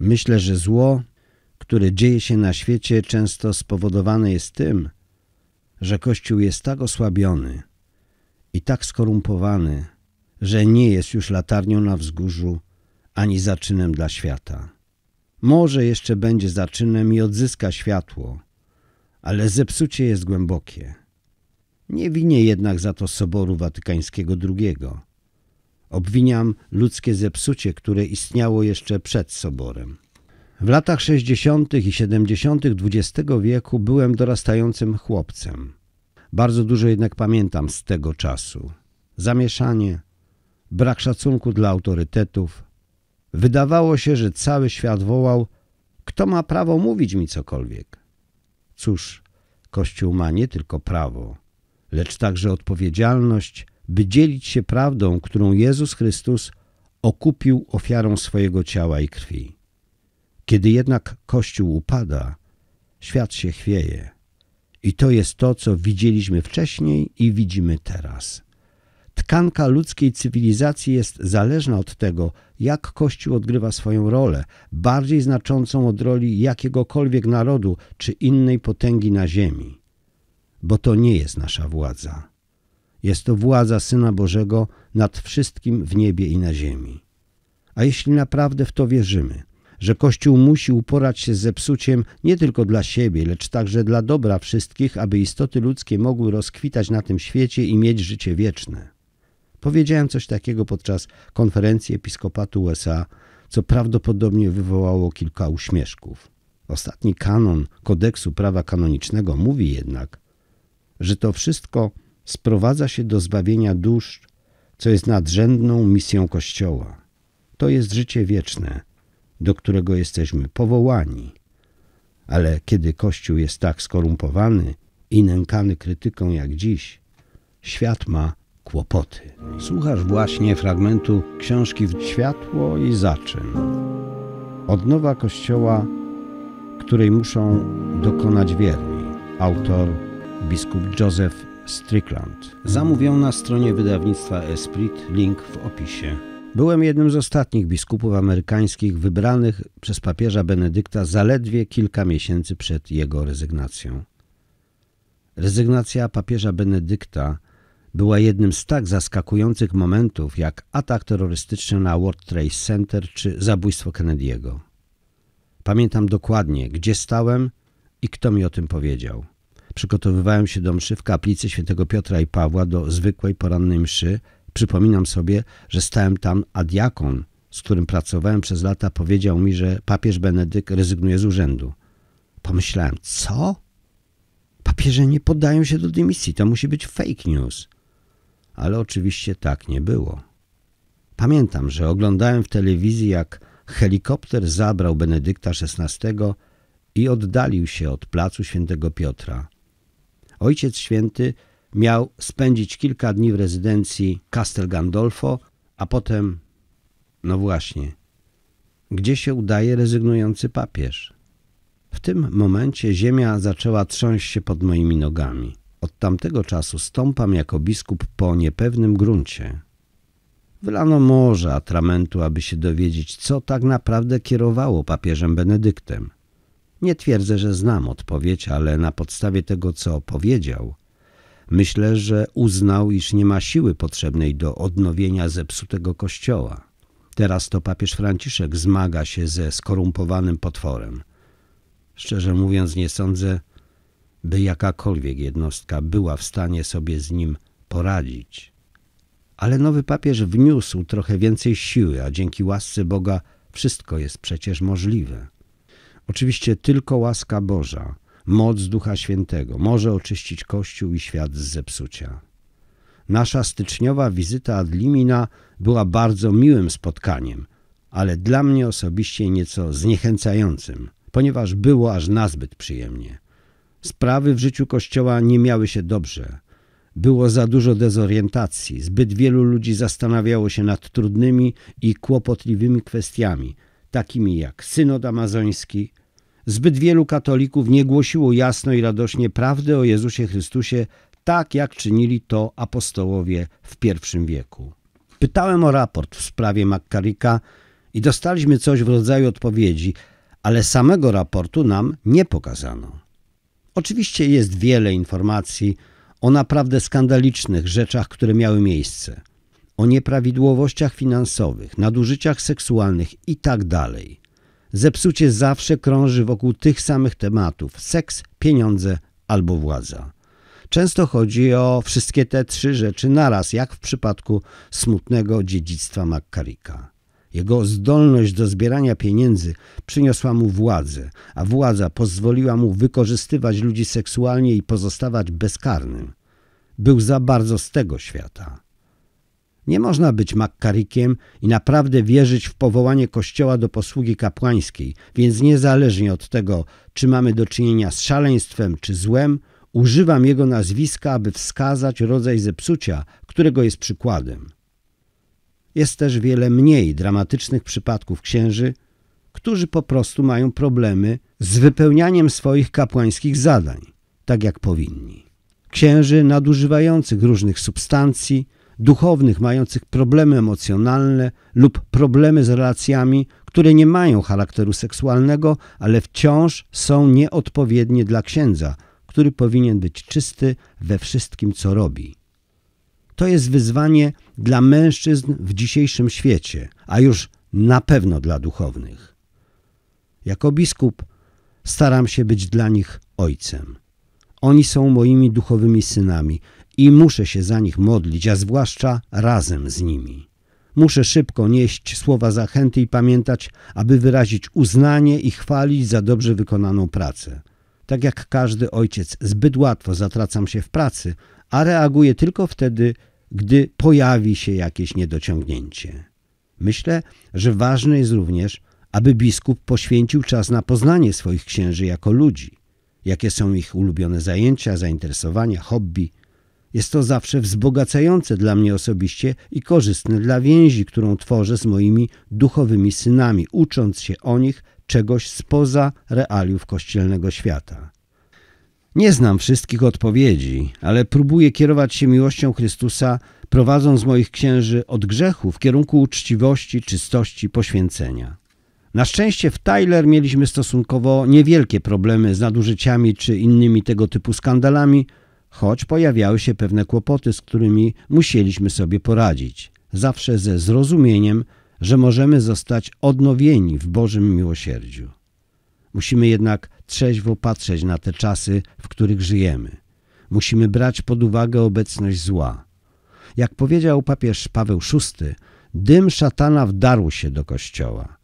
Myślę, że zło, które dzieje się na świecie, często spowodowane jest tym, że Kościół jest tak osłabiony i tak skorumpowany, że nie jest już latarnią na wzgórzu ani zaczynem dla świata. Może jeszcze będzie zaczynem i odzyska światło, ale zepsucie jest głębokie. Nie winię jednak za to Soboru Watykańskiego II, Obwiniam ludzkie zepsucie, które istniało jeszcze przed soborem. W latach 60. i 70. XX wieku byłem dorastającym chłopcem. Bardzo dużo jednak pamiętam z tego czasu. Zamieszanie, brak szacunku dla autorytetów. Wydawało się, że cały świat wołał, kto ma prawo mówić mi cokolwiek. Cóż, Kościół ma nie tylko prawo, lecz także odpowiedzialność – by dzielić się prawdą, którą Jezus Chrystus okupił ofiarą swojego ciała i krwi. Kiedy jednak Kościół upada, świat się chwieje. I to jest to, co widzieliśmy wcześniej i widzimy teraz. Tkanka ludzkiej cywilizacji jest zależna od tego, jak Kościół odgrywa swoją rolę, bardziej znaczącą od roli jakiegokolwiek narodu czy innej potęgi na ziemi. Bo to nie jest nasza władza. Jest to władza Syna Bożego nad wszystkim w niebie i na ziemi. A jeśli naprawdę w to wierzymy, że Kościół musi uporać się z zepsuciem nie tylko dla siebie, lecz także dla dobra wszystkich, aby istoty ludzkie mogły rozkwitać na tym świecie i mieć życie wieczne. Powiedziałem coś takiego podczas konferencji Episkopatu USA, co prawdopodobnie wywołało kilka uśmieszków. Ostatni kanon kodeksu prawa kanonicznego mówi jednak, że to wszystko sprowadza się do zbawienia dusz, co jest nadrzędną misją Kościoła. To jest życie wieczne, do którego jesteśmy powołani. Ale kiedy Kościół jest tak skorumpowany i nękany krytyką jak dziś, świat ma kłopoty. Słuchasz właśnie fragmentu książki "W Światło i Zaczyn. Odnowa Kościoła, której muszą dokonać wierni. Autor biskup Józef Strickland. Zamówią na stronie wydawnictwa Esprit, link w opisie. Byłem jednym z ostatnich biskupów amerykańskich wybranych przez papieża Benedykta zaledwie kilka miesięcy przed jego rezygnacją. Rezygnacja papieża Benedykta była jednym z tak zaskakujących momentów jak atak terrorystyczny na World Trade Center czy zabójstwo Kennedy'ego. Pamiętam dokładnie, gdzie stałem i kto mi o tym powiedział przygotowywałem się do mszy w kaplicy świętego Piotra i Pawła do zwykłej porannej mszy, przypominam sobie, że stałem tam, a diakon, z którym pracowałem przez lata, powiedział mi, że papież Benedykt rezygnuje z urzędu. Pomyślałem, co? Papieże nie poddają się do dymisji, to musi być fake news. Ale oczywiście tak nie było. Pamiętam, że oglądałem w telewizji, jak helikopter zabrał Benedykta XVI i oddalił się od placu świętego Piotra. Ojciec Święty miał spędzić kilka dni w rezydencji Castel Gandolfo, a potem, no właśnie, gdzie się udaje rezygnujący papież? W tym momencie ziemia zaczęła trząść się pod moimi nogami. Od tamtego czasu stąpam jako biskup po niepewnym gruncie. Wylano morze atramentu, aby się dowiedzieć, co tak naprawdę kierowało papieżem Benedyktem. Nie twierdzę, że znam odpowiedź, ale na podstawie tego, co powiedział, myślę, że uznał, iż nie ma siły potrzebnej do odnowienia zepsutego kościoła. Teraz to papież Franciszek zmaga się ze skorumpowanym potworem. Szczerze mówiąc, nie sądzę, by jakakolwiek jednostka była w stanie sobie z nim poradzić. Ale nowy papież wniósł trochę więcej siły, a dzięki łasce Boga wszystko jest przecież możliwe. Oczywiście tylko łaska Boża, moc Ducha Świętego może oczyścić Kościół i świat z zepsucia. Nasza styczniowa wizyta ad limina była bardzo miłym spotkaniem, ale dla mnie osobiście nieco zniechęcającym, ponieważ było aż nazbyt przyjemnie. Sprawy w życiu Kościoła nie miały się dobrze. Było za dużo dezorientacji, zbyt wielu ludzi zastanawiało się nad trudnymi i kłopotliwymi kwestiami – takimi jak Synod Amazoński. Zbyt wielu katolików nie głosiło jasno i radośnie prawdy o Jezusie Chrystusie, tak jak czynili to apostołowie w pierwszym wieku. Pytałem o raport w sprawie Makkarika i dostaliśmy coś w rodzaju odpowiedzi, ale samego raportu nam nie pokazano. Oczywiście jest wiele informacji o naprawdę skandalicznych rzeczach, które miały miejsce – o nieprawidłowościach finansowych, nadużyciach seksualnych itd. Tak Zepsucie zawsze krąży wokół tych samych tematów: seks, pieniądze albo władza. Często chodzi o wszystkie te trzy rzeczy naraz, jak w przypadku smutnego dziedzictwa Makkarika. Jego zdolność do zbierania pieniędzy przyniosła mu władzę, a władza pozwoliła mu wykorzystywać ludzi seksualnie i pozostawać bezkarnym. Był za bardzo z tego świata. Nie można być makkarikiem i naprawdę wierzyć w powołanie Kościoła do posługi kapłańskiej, więc niezależnie od tego, czy mamy do czynienia z szaleństwem czy złem, używam jego nazwiska, aby wskazać rodzaj zepsucia, którego jest przykładem. Jest też wiele mniej dramatycznych przypadków księży, którzy po prostu mają problemy z wypełnianiem swoich kapłańskich zadań, tak jak powinni. Księży nadużywających różnych substancji, duchownych mających problemy emocjonalne lub problemy z relacjami, które nie mają charakteru seksualnego, ale wciąż są nieodpowiednie dla księdza, który powinien być czysty we wszystkim, co robi. To jest wyzwanie dla mężczyzn w dzisiejszym świecie, a już na pewno dla duchownych. Jako biskup staram się być dla nich ojcem. Oni są moimi duchowymi synami i muszę się za nich modlić, a zwłaszcza razem z nimi. Muszę szybko nieść słowa zachęty i pamiętać, aby wyrazić uznanie i chwalić za dobrze wykonaną pracę. Tak jak każdy ojciec, zbyt łatwo zatracam się w pracy, a reaguję tylko wtedy, gdy pojawi się jakieś niedociągnięcie. Myślę, że ważne jest również, aby biskup poświęcił czas na poznanie swoich księży jako ludzi. Jakie są ich ulubione zajęcia, zainteresowania, hobby – jest to zawsze wzbogacające dla mnie osobiście i korzystne dla więzi, którą tworzę z moimi duchowymi synami, ucząc się o nich czegoś spoza realiów kościelnego świata. Nie znam wszystkich odpowiedzi, ale próbuję kierować się miłością Chrystusa, prowadząc moich księży od grzechu w kierunku uczciwości, czystości, poświęcenia. Na szczęście w Tyler mieliśmy stosunkowo niewielkie problemy z nadużyciami czy innymi tego typu skandalami, choć pojawiały się pewne kłopoty, z którymi musieliśmy sobie poradzić, zawsze ze zrozumieniem, że możemy zostać odnowieni w Bożym miłosierdziu. Musimy jednak trzeźwo patrzeć na te czasy, w których żyjemy. Musimy brać pod uwagę obecność zła. Jak powiedział papież Paweł VI, dym szatana wdarł się do kościoła.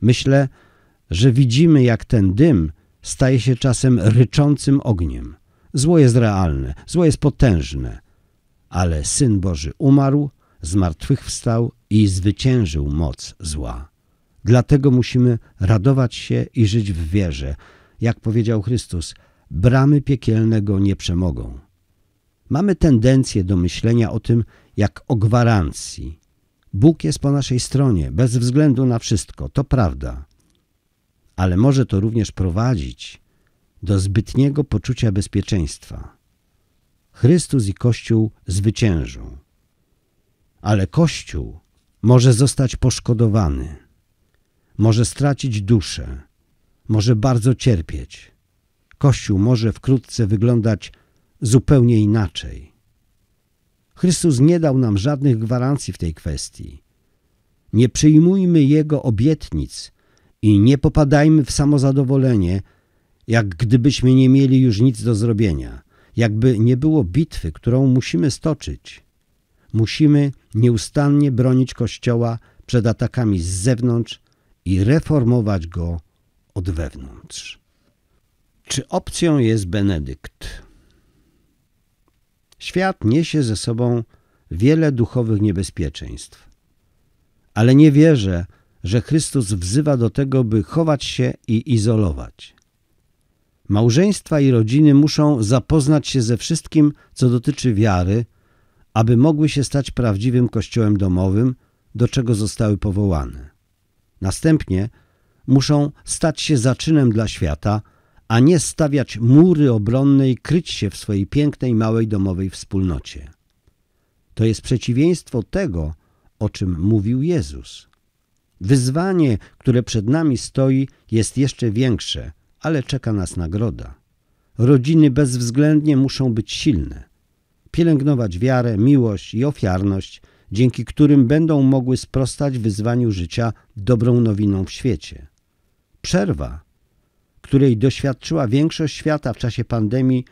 Myślę, że widzimy jak ten dym staje się czasem ryczącym ogniem. Zło jest realne, zło jest potężne. Ale Syn Boży umarł, zmartwychwstał i zwyciężył moc zła. Dlatego musimy radować się i żyć w wierze. Jak powiedział Chrystus, bramy piekielnego nie przemogą. Mamy tendencję do myślenia o tym jak o gwarancji. Bóg jest po naszej stronie, bez względu na wszystko, to prawda. Ale może to również prowadzić do zbytniego poczucia bezpieczeństwa. Chrystus i Kościół zwyciężą. Ale Kościół może zostać poszkodowany, może stracić duszę, może bardzo cierpieć. Kościół może wkrótce wyglądać zupełnie inaczej. Chrystus nie dał nam żadnych gwarancji w tej kwestii. Nie przyjmujmy Jego obietnic i nie popadajmy w samozadowolenie, jak gdybyśmy nie mieli już nic do zrobienia, jakby nie było bitwy, którą musimy stoczyć. Musimy nieustannie bronić Kościoła przed atakami z zewnątrz i reformować go od wewnątrz. Czy opcją jest Benedykt? Świat niesie ze sobą wiele duchowych niebezpieczeństw. Ale nie wierzę, że Chrystus wzywa do tego, by chować się i izolować. Małżeństwa i rodziny muszą zapoznać się ze wszystkim, co dotyczy wiary, aby mogły się stać prawdziwym kościołem domowym, do czego zostały powołane. Następnie muszą stać się zaczynem dla świata, a nie stawiać mury obronne i kryć się w swojej pięknej, małej domowej wspólnocie. To jest przeciwieństwo tego, o czym mówił Jezus. Wyzwanie, które przed nami stoi, jest jeszcze większe – ale czeka nas nagroda. Rodziny bezwzględnie muszą być silne, pielęgnować wiarę, miłość i ofiarność, dzięki którym będą mogły sprostać wyzwaniu życia dobrą nowiną w świecie. Przerwa, której doświadczyła większość świata w czasie pandemii,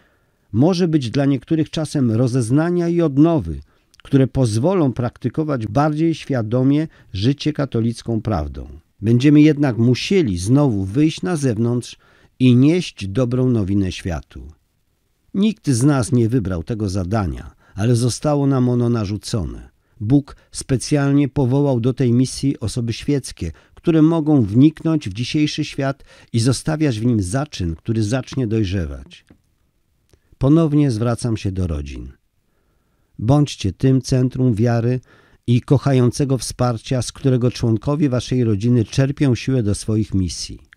może być dla niektórych czasem rozeznania i odnowy, które pozwolą praktykować bardziej świadomie życie katolicką prawdą. Będziemy jednak musieli znowu wyjść na zewnątrz i nieść dobrą nowinę światu. Nikt z nas nie wybrał tego zadania, ale zostało nam ono narzucone. Bóg specjalnie powołał do tej misji osoby świeckie, które mogą wniknąć w dzisiejszy świat i zostawiać w nim zaczyn, który zacznie dojrzewać. Ponownie zwracam się do rodzin. Bądźcie tym centrum wiary i kochającego wsparcia, z którego członkowie waszej rodziny czerpią siłę do swoich misji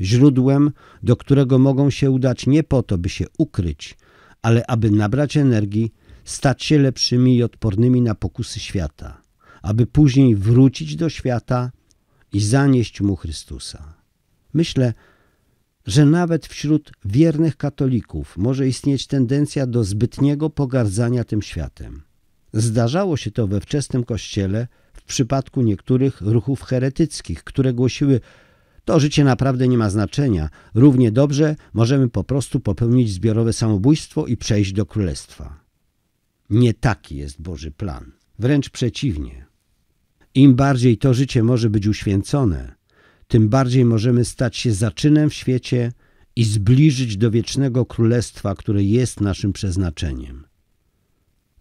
źródłem, do którego mogą się udać nie po to, by się ukryć, ale aby nabrać energii, stać się lepszymi i odpornymi na pokusy świata, aby później wrócić do świata i zanieść mu Chrystusa. Myślę, że nawet wśród wiernych katolików może istnieć tendencja do zbytniego pogardzania tym światem. Zdarzało się to we wczesnym kościele w przypadku niektórych ruchów heretyckich, które głosiły to życie naprawdę nie ma znaczenia. Równie dobrze możemy po prostu popełnić zbiorowe samobójstwo i przejść do królestwa. Nie taki jest Boży plan. Wręcz przeciwnie. Im bardziej to życie może być uświęcone, tym bardziej możemy stać się zaczynem w świecie i zbliżyć do wiecznego królestwa, które jest naszym przeznaczeniem.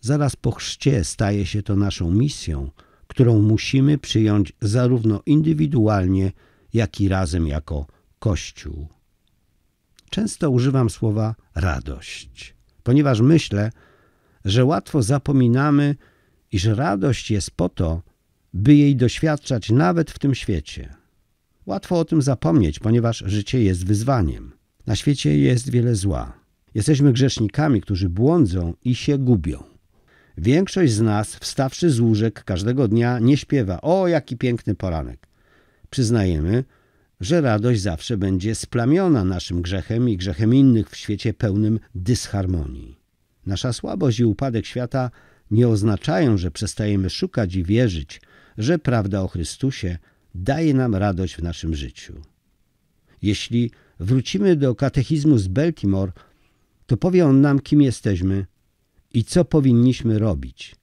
Zaraz po chrzcie staje się to naszą misją, którą musimy przyjąć zarówno indywidualnie, jak i razem jako Kościół. Często używam słowa radość, ponieważ myślę, że łatwo zapominamy, iż radość jest po to, by jej doświadczać nawet w tym świecie. Łatwo o tym zapomnieć, ponieważ życie jest wyzwaniem. Na świecie jest wiele zła. Jesteśmy grzesznikami, którzy błądzą i się gubią. Większość z nas, wstawszy z łóżek każdego dnia, nie śpiewa o jaki piękny poranek. Przyznajemy, że radość zawsze będzie splamiona naszym grzechem i grzechem innych w świecie pełnym dysharmonii. Nasza słabość i upadek świata nie oznaczają, że przestajemy szukać i wierzyć, że prawda o Chrystusie daje nam radość w naszym życiu. Jeśli wrócimy do katechizmu z Baltimore, to powie on nam, kim jesteśmy i co powinniśmy robić.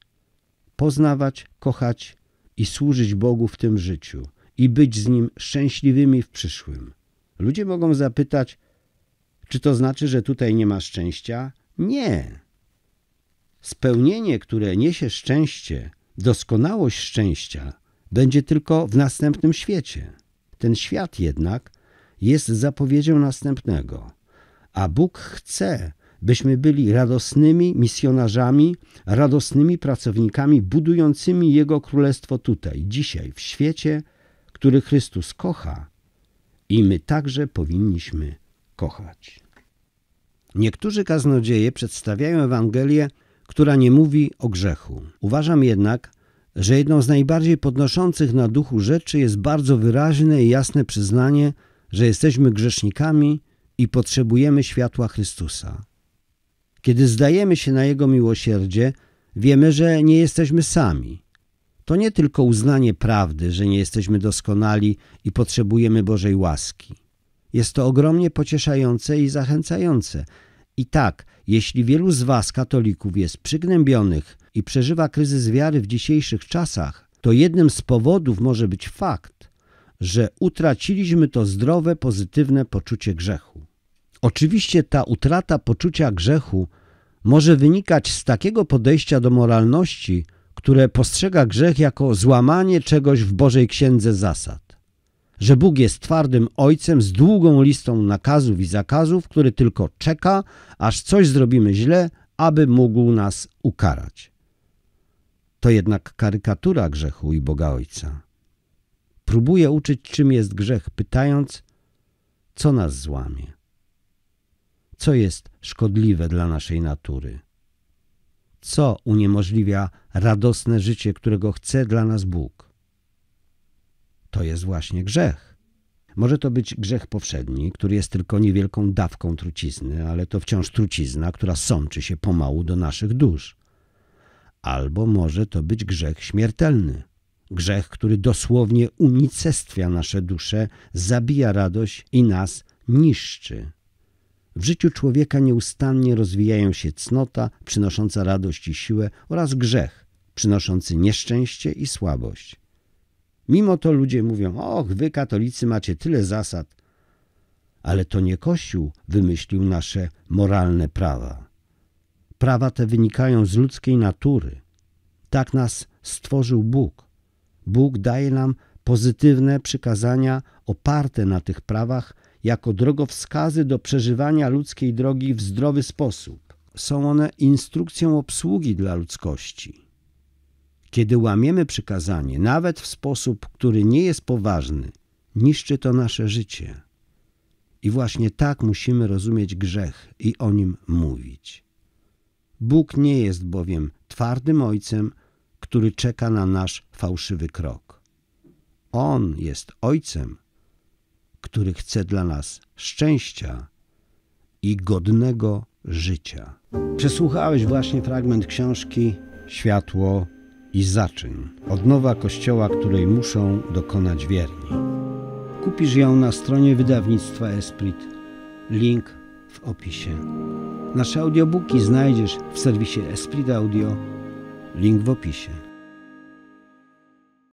Poznawać, kochać i służyć Bogu w tym życiu – i być z Nim szczęśliwymi w przyszłym. Ludzie mogą zapytać, czy to znaczy, że tutaj nie ma szczęścia? Nie. Spełnienie, które niesie szczęście, doskonałość szczęścia, będzie tylko w następnym świecie. Ten świat jednak jest zapowiedzią następnego, a Bóg chce, byśmy byli radosnymi misjonarzami, radosnymi pracownikami budującymi Jego Królestwo tutaj, dzisiaj, w świecie, który Chrystus kocha, i my także powinniśmy kochać. Niektórzy kaznodzieje przedstawiają Ewangelię, która nie mówi o grzechu. Uważam jednak, że jedną z najbardziej podnoszących na duchu rzeczy jest bardzo wyraźne i jasne przyznanie, że jesteśmy grzesznikami i potrzebujemy światła Chrystusa. Kiedy zdajemy się na Jego miłosierdzie, wiemy, że nie jesteśmy sami – to nie tylko uznanie prawdy, że nie jesteśmy doskonali i potrzebujemy Bożej łaski. Jest to ogromnie pocieszające i zachęcające. I tak, jeśli wielu z Was, katolików, jest przygnębionych i przeżywa kryzys wiary w dzisiejszych czasach, to jednym z powodów może być fakt, że utraciliśmy to zdrowe, pozytywne poczucie grzechu. Oczywiście ta utrata poczucia grzechu może wynikać z takiego podejścia do moralności – które postrzega grzech jako złamanie czegoś w Bożej Księdze zasad. Że Bóg jest twardym ojcem z długą listą nakazów i zakazów, który tylko czeka, aż coś zrobimy źle, aby mógł nas ukarać. To jednak karykatura grzechu i Boga Ojca. Próbuje uczyć, czym jest grzech, pytając, co nas złamie, co jest szkodliwe dla naszej natury co uniemożliwia radosne życie, którego chce dla nas Bóg? To jest właśnie grzech. Może to być grzech powszedni, który jest tylko niewielką dawką trucizny, ale to wciąż trucizna, która sączy się pomału do naszych dusz. Albo może to być grzech śmiertelny. Grzech, który dosłownie unicestwia nasze dusze, zabija radość i nas niszczy. W życiu człowieka nieustannie rozwijają się cnota, przynosząca radość i siłę oraz grzech, przynoszący nieszczęście i słabość. Mimo to ludzie mówią, och, wy katolicy macie tyle zasad. Ale to nie Kościół wymyślił nasze moralne prawa. Prawa te wynikają z ludzkiej natury. Tak nas stworzył Bóg. Bóg daje nam pozytywne przykazania oparte na tych prawach, jako drogowskazy do przeżywania ludzkiej drogi w zdrowy sposób. Są one instrukcją obsługi dla ludzkości. Kiedy łamiemy przykazanie, nawet w sposób, który nie jest poważny, niszczy to nasze życie. I właśnie tak musimy rozumieć grzech i o nim mówić. Bóg nie jest bowiem twardym ojcem, który czeka na nasz fałszywy krok. On jest ojcem, który chce dla nas szczęścia i godnego życia. Przesłuchałeś właśnie fragment książki Światło i zaczyń. Odnowa kościoła, której muszą dokonać wierni. Kupisz ją na stronie wydawnictwa Esprit. Link w opisie. Nasze audiobooki znajdziesz w serwisie Esprit Audio. Link w opisie.